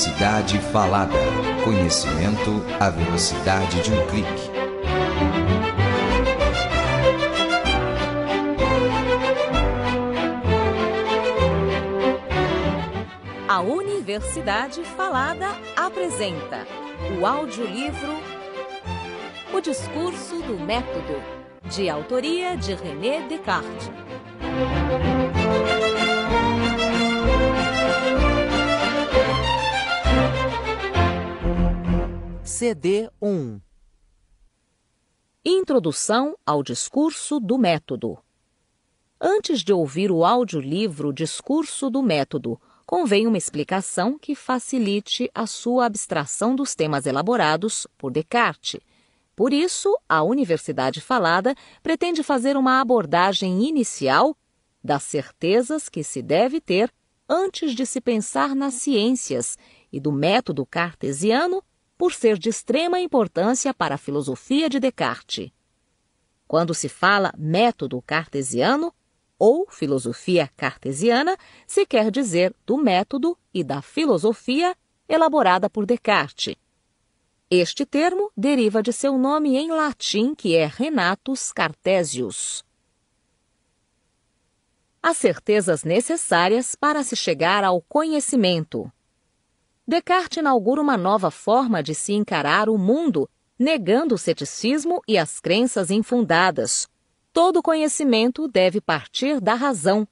Universidade Falada. Conhecimento à velocidade de um clique. A Universidade Falada apresenta o audiolivro O Discurso do Método, de autoria de René Descartes. CD 1 Introdução ao Discurso do Método Antes de ouvir o audiolivro Discurso do Método, convém uma explicação que facilite a sua abstração dos temas elaborados por Descartes. Por isso, a Universidade Falada pretende fazer uma abordagem inicial das certezas que se deve ter antes de se pensar nas ciências e do método cartesiano por ser de extrema importância para a filosofia de Descartes. Quando se fala método cartesiano ou filosofia cartesiana, se quer dizer do método e da filosofia elaborada por Descartes. Este termo deriva de seu nome em latim, que é Renatus Cartesius. As certezas necessárias para se chegar ao conhecimento. Descartes inaugura uma nova forma de se encarar o mundo, negando o ceticismo e as crenças infundadas. Todo conhecimento deve partir da razão.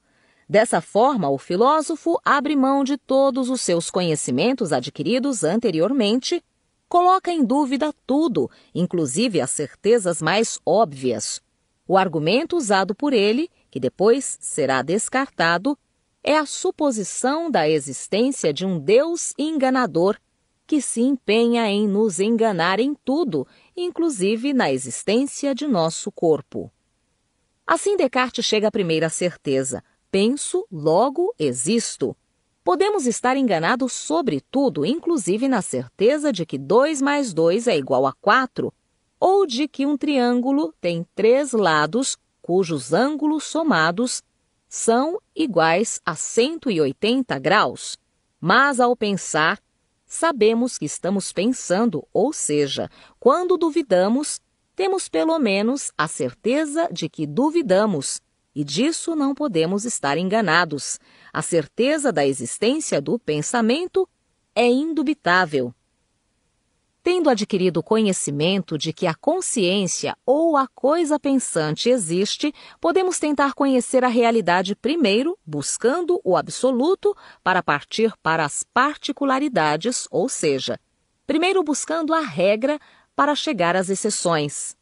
Dessa forma, o filósofo abre mão de todos os seus conhecimentos adquiridos anteriormente, coloca em dúvida tudo, inclusive as certezas mais óbvias. O argumento usado por ele, que depois será descartado, é a suposição da existência de um Deus enganador que se empenha em nos enganar em tudo, inclusive na existência de nosso corpo. Assim, Descartes chega à primeira certeza: penso, logo existo. Podemos estar enganados sobre tudo, inclusive na certeza de que 2 mais 2 é igual a 4, ou de que um triângulo tem três lados cujos ângulos somados são iguais a 180 graus, mas ao pensar, sabemos que estamos pensando, ou seja, quando duvidamos, temos pelo menos a certeza de que duvidamos, e disso não podemos estar enganados. A certeza da existência do pensamento é indubitável tendo adquirido conhecimento de que a consciência ou a coisa pensante existe, podemos tentar conhecer a realidade primeiro, buscando o absoluto, para partir para as particularidades, ou seja, primeiro buscando a regra para chegar às exceções.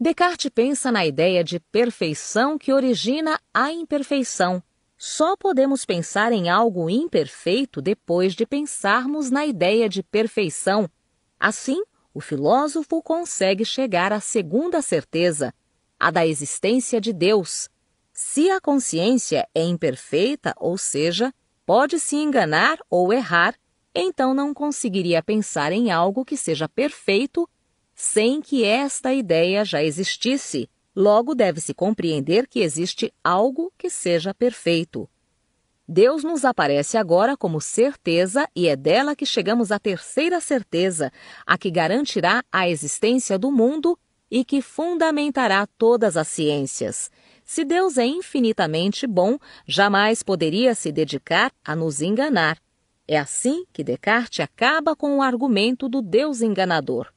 Descartes pensa na ideia de perfeição que origina a imperfeição só podemos pensar em algo imperfeito depois de pensarmos na ideia de perfeição. Assim, o filósofo consegue chegar à segunda certeza, a da existência de Deus. Se a consciência é imperfeita, ou seja, pode se enganar ou errar, então não conseguiria pensar em algo que seja perfeito sem que esta ideia já existisse. Logo, deve-se compreender que existe algo que seja perfeito. Deus nos aparece agora como certeza e é dela que chegamos à terceira certeza, a que garantirá a existência do mundo e que fundamentará todas as ciências. Se Deus é infinitamente bom, jamais poderia se dedicar a nos enganar. É assim que Descartes acaba com o argumento do Deus enganador.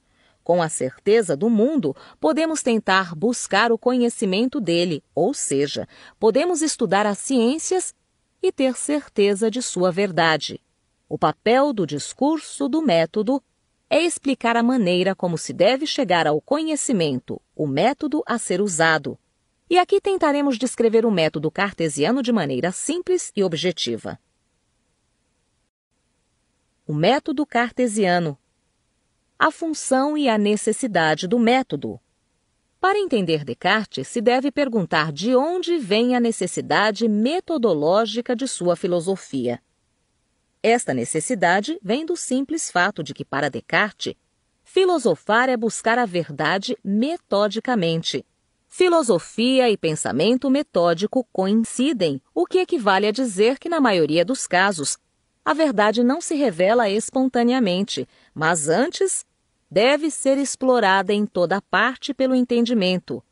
Com a certeza do mundo, podemos tentar buscar o conhecimento dele, ou seja, podemos estudar as ciências e ter certeza de sua verdade. O papel do discurso do método é explicar a maneira como se deve chegar ao conhecimento, o método a ser usado. E aqui tentaremos descrever o método cartesiano de maneira simples e objetiva. O método cartesiano a função e a necessidade do método. Para entender Descartes, se deve perguntar de onde vem a necessidade metodológica de sua filosofia. Esta necessidade vem do simples fato de que, para Descartes, filosofar é buscar a verdade metodicamente. Filosofia e pensamento metódico coincidem, o que equivale a dizer que, na maioria dos casos, a verdade não se revela espontaneamente, mas antes deve ser explorada em toda parte pelo entendimento.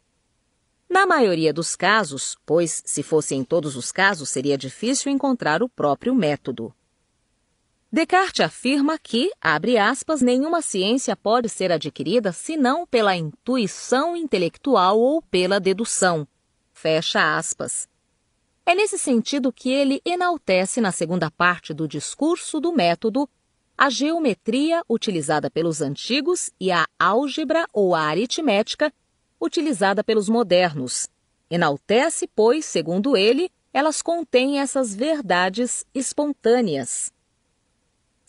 Na maioria dos casos, pois se fosse em todos os casos seria difícil encontrar o próprio método. Descartes afirma que, abre aspas, nenhuma ciência pode ser adquirida senão pela intuição intelectual ou pela dedução. Fecha aspas. É nesse sentido que ele enaltece na segunda parte do discurso do método a geometria utilizada pelos antigos e a álgebra ou a aritmética utilizada pelos modernos. Enaltece, pois, segundo ele, elas contêm essas verdades espontâneas.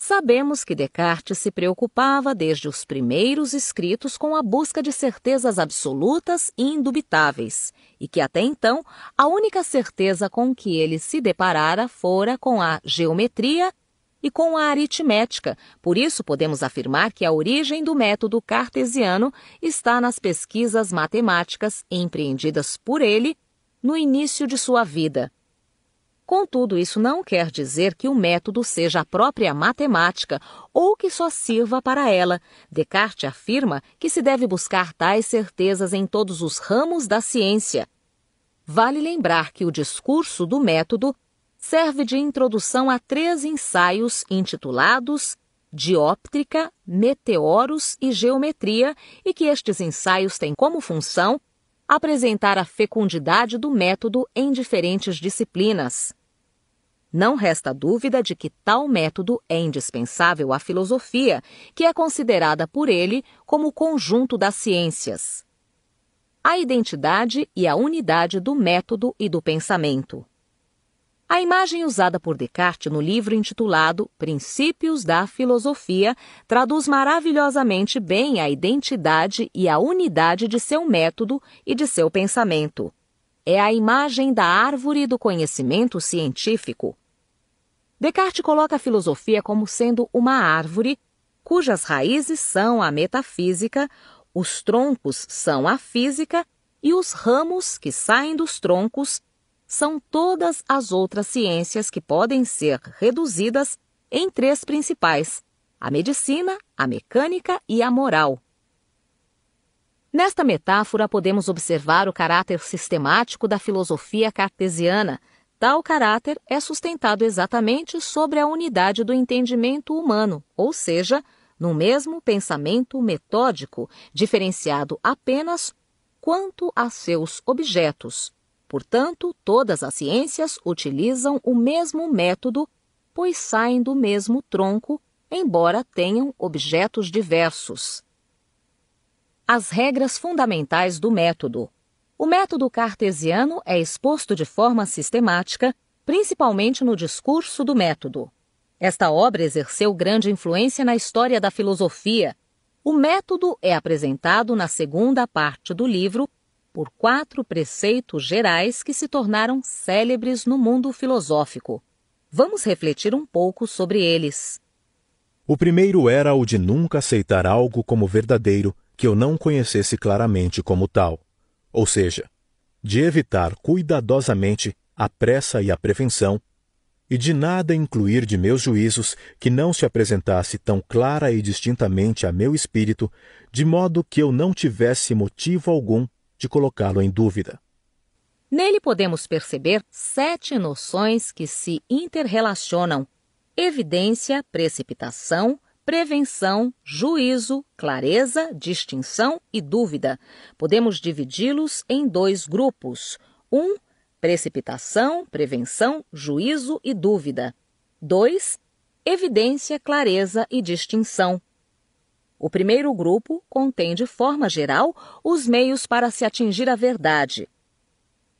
Sabemos que Descartes se preocupava desde os primeiros escritos com a busca de certezas absolutas e indubitáveis, e que até então a única certeza com que ele se deparara fora com a geometria e com a aritmética. Por isso, podemos afirmar que a origem do método cartesiano está nas pesquisas matemáticas empreendidas por ele no início de sua vida. Contudo, isso não quer dizer que o método seja a própria matemática ou que só sirva para ela. Descartes afirma que se deve buscar tais certezas em todos os ramos da ciência. Vale lembrar que o discurso do método serve de introdução a três ensaios intitulados Dióptrica, Meteoros e Geometria, e que estes ensaios têm como função apresentar a fecundidade do método em diferentes disciplinas. Não resta dúvida de que tal método é indispensável à filosofia, que é considerada por ele como o conjunto das ciências. A identidade e a unidade do método e do pensamento. A imagem usada por Descartes no livro intitulado Princípios da Filosofia traduz maravilhosamente bem a identidade e a unidade de seu método e de seu pensamento. É a imagem da árvore do conhecimento científico. Descartes coloca a filosofia como sendo uma árvore cujas raízes são a metafísica, os troncos são a física e os ramos que saem dos troncos são todas as outras ciências que podem ser reduzidas em três principais: a medicina, a mecânica e a moral. Nesta metáfora, podemos observar o caráter sistemático da filosofia cartesiana. Tal caráter é sustentado exatamente sobre a unidade do entendimento humano, ou seja, no mesmo pensamento metódico, diferenciado apenas quanto a seus objetos. Portanto, todas as ciências utilizam o mesmo método, pois saem do mesmo tronco, embora tenham objetos diversos. As regras fundamentais do método. O método cartesiano é exposto de forma sistemática, principalmente no discurso do método. Esta obra exerceu grande influência na história da filosofia. O método é apresentado na segunda parte do livro por quatro preceitos gerais que se tornaram célebres no mundo filosófico. Vamos refletir um pouco sobre eles. O primeiro era o de nunca aceitar algo como verdadeiro que eu não conhecesse claramente como tal, ou seja, de evitar cuidadosamente a pressa e a prevenção, e de nada incluir de meus juízos que não se apresentasse tão clara e distintamente a meu espírito, de modo que eu não tivesse motivo algum de colocá-lo em dúvida. Nele podemos perceber sete noções que se interrelacionam: evidência, precipitação, prevenção, juízo, clareza, distinção e dúvida. Podemos dividi-los em dois grupos: um, precipitação, prevenção, juízo e dúvida. 2. Evidência, clareza e distinção. O primeiro grupo contém, de forma geral, os meios para se atingir a verdade.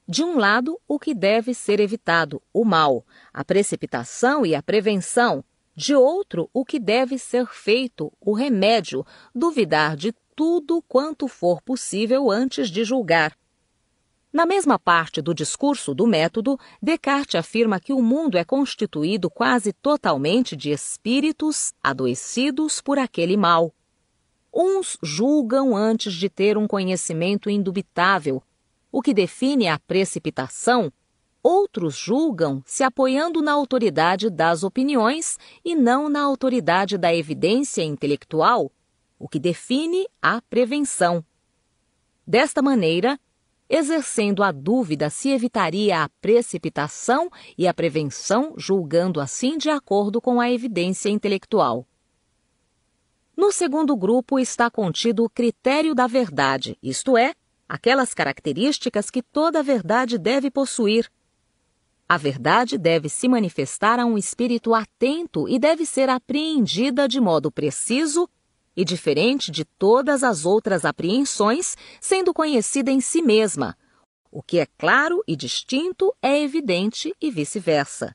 De um lado, o que deve ser evitado, o mal, a precipitação e a prevenção. De outro, o que deve ser feito, o remédio, duvidar de tudo quanto for possível antes de julgar. Na mesma parte do discurso do método, Descartes afirma que o mundo é constituído quase totalmente de espíritos adoecidos por aquele mal. Uns julgam antes de ter um conhecimento indubitável, o que define a precipitação. Outros julgam se apoiando na autoridade das opiniões e não na autoridade da evidência intelectual, o que define a prevenção. Desta maneira, exercendo a dúvida se evitaria a precipitação e a prevenção, julgando assim de acordo com a evidência intelectual. No segundo grupo está contido o critério da verdade, isto é, aquelas características que toda verdade deve possuir. A verdade deve se manifestar a um espírito atento e deve ser apreendida de modo preciso e diferente de todas as outras apreensões, sendo conhecida em si mesma. O que é claro e distinto é evidente e vice-versa.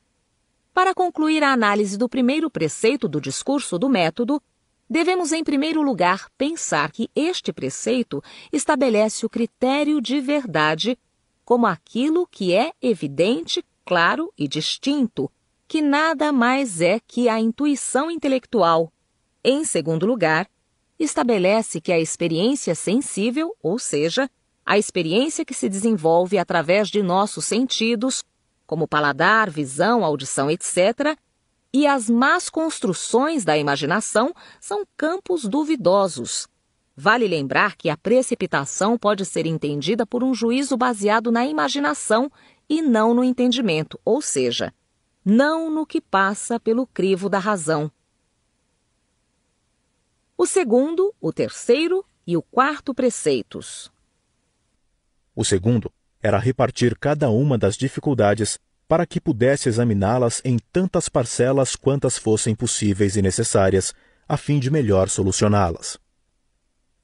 Para concluir a análise do primeiro preceito do discurso do método, Devemos, em primeiro lugar, pensar que este preceito estabelece o critério de verdade como aquilo que é evidente, claro e distinto, que nada mais é que a intuição intelectual. Em segundo lugar, estabelece que a experiência sensível, ou seja, a experiência que se desenvolve através de nossos sentidos, como paladar, visão, audição, etc., e as más construções da imaginação são campos duvidosos. Vale lembrar que a precipitação pode ser entendida por um juízo baseado na imaginação e não no entendimento, ou seja, não no que passa pelo crivo da razão. O segundo, o terceiro e o quarto preceitos. O segundo era repartir cada uma das dificuldades para que pudesse examiná-las em tantas parcelas quantas fossem possíveis e necessárias, a fim de melhor solucioná-las.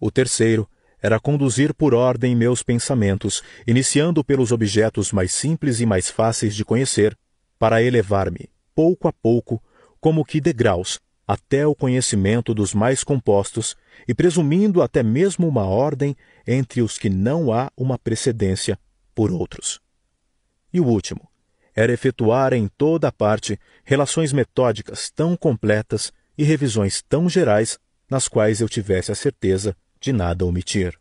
O terceiro era conduzir por ordem meus pensamentos, iniciando pelos objetos mais simples e mais fáceis de conhecer, para elevar-me, pouco a pouco, como que degraus, até o conhecimento dos mais compostos, e presumindo até mesmo uma ordem entre os que não há uma precedência por outros. E o último era efetuar em toda a parte relações metódicas tão completas e revisões tão gerais nas quais eu tivesse a certeza de nada omitir.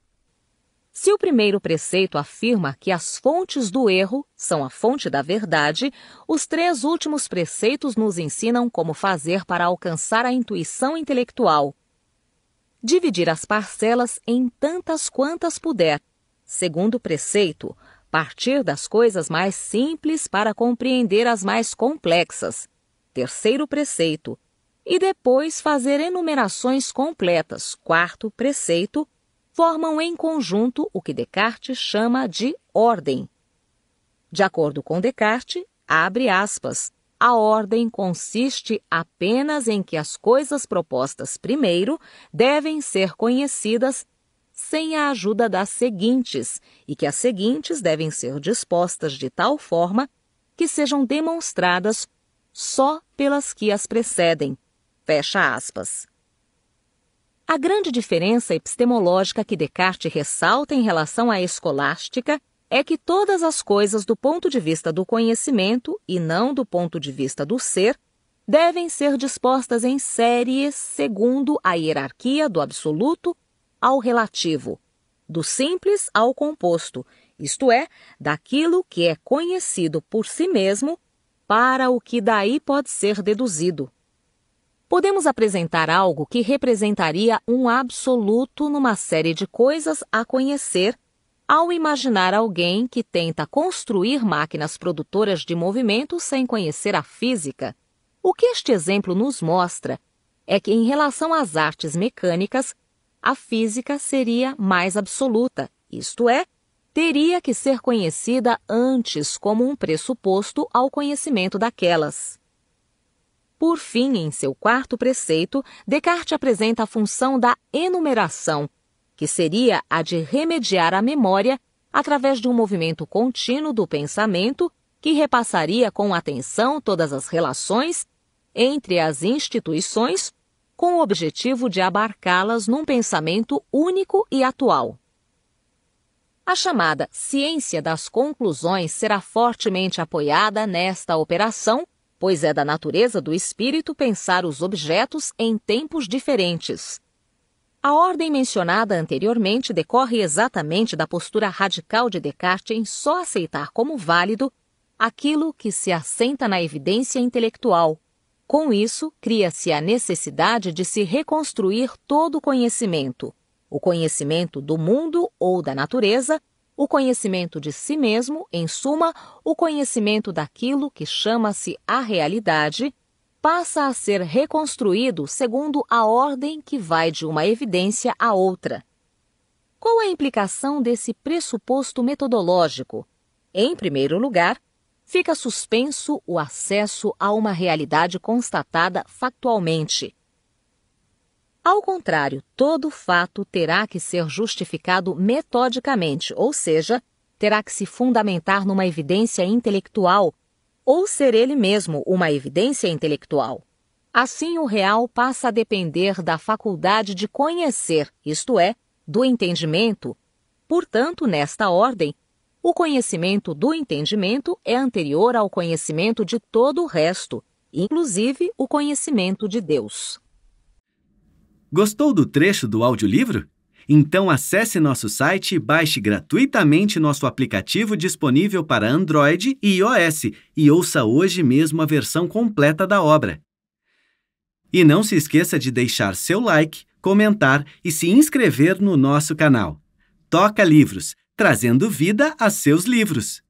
Se o primeiro preceito afirma que as fontes do erro são a fonte da verdade, os três últimos preceitos nos ensinam como fazer para alcançar a intuição intelectual. Dividir as parcelas em tantas quantas puder. Segundo preceito, partir das coisas mais simples para compreender as mais complexas. Terceiro preceito. E depois fazer enumerações completas. Quarto preceito. Formam em conjunto o que Descartes chama de ordem. De acordo com Descartes, abre aspas, a ordem consiste apenas em que as coisas propostas primeiro devem ser conhecidas sem a ajuda das seguintes, e que as seguintes devem ser dispostas de tal forma que sejam demonstradas só pelas que as precedem. Fecha aspas. A grande diferença epistemológica que Descartes ressalta em relação à escolástica é que todas as coisas do ponto de vista do conhecimento e não do ponto de vista do ser devem ser dispostas em séries segundo a hierarquia do absoluto ao relativo, do simples ao composto, isto é, daquilo que é conhecido por si mesmo para o que daí pode ser deduzido. Podemos apresentar algo que representaria um absoluto numa série de coisas a conhecer ao imaginar alguém que tenta construir máquinas produtoras de movimento sem conhecer a física. O que este exemplo nos mostra é que, em relação às artes mecânicas, a física seria mais absoluta, isto é, teria que ser conhecida antes como um pressuposto ao conhecimento daquelas. Por fim, em seu quarto preceito, Descartes apresenta a função da enumeração, que seria a de remediar a memória através de um movimento contínuo do pensamento que repassaria com atenção todas as relações entre as instituições com o objetivo de abarcá-las num pensamento único e atual. A chamada ciência das conclusões será fortemente apoiada nesta operação, pois é da natureza do espírito pensar os objetos em tempos diferentes. A ordem mencionada anteriormente decorre exatamente da postura radical de Descartes em só aceitar como válido aquilo que se assenta na evidência intelectual, com isso, cria-se a necessidade de se reconstruir todo o conhecimento, o conhecimento do mundo ou da natureza, o conhecimento de si mesmo, em suma, o conhecimento daquilo que chama-se a realidade, passa a ser reconstruído segundo a ordem que vai de uma evidência a outra. Qual a implicação desse pressuposto metodológico? Em primeiro lugar, fica suspenso o acesso a uma realidade constatada factualmente. Ao contrário, todo fato terá que ser justificado metodicamente, ou seja, terá que se fundamentar numa evidência intelectual, ou ser ele mesmo uma evidência intelectual. Assim, o real passa a depender da faculdade de conhecer, isto é, do entendimento. Portanto, nesta ordem, o conhecimento do entendimento é anterior ao conhecimento de todo o resto, inclusive o conhecimento de Deus. Gostou do trecho do audiolivro? Então acesse nosso site e baixe gratuitamente nosso aplicativo disponível para Android e iOS e ouça hoje mesmo a versão completa da obra. E não se esqueça de deixar seu like, comentar e se inscrever no nosso canal. Toca Livros! trazendo vida a seus livros.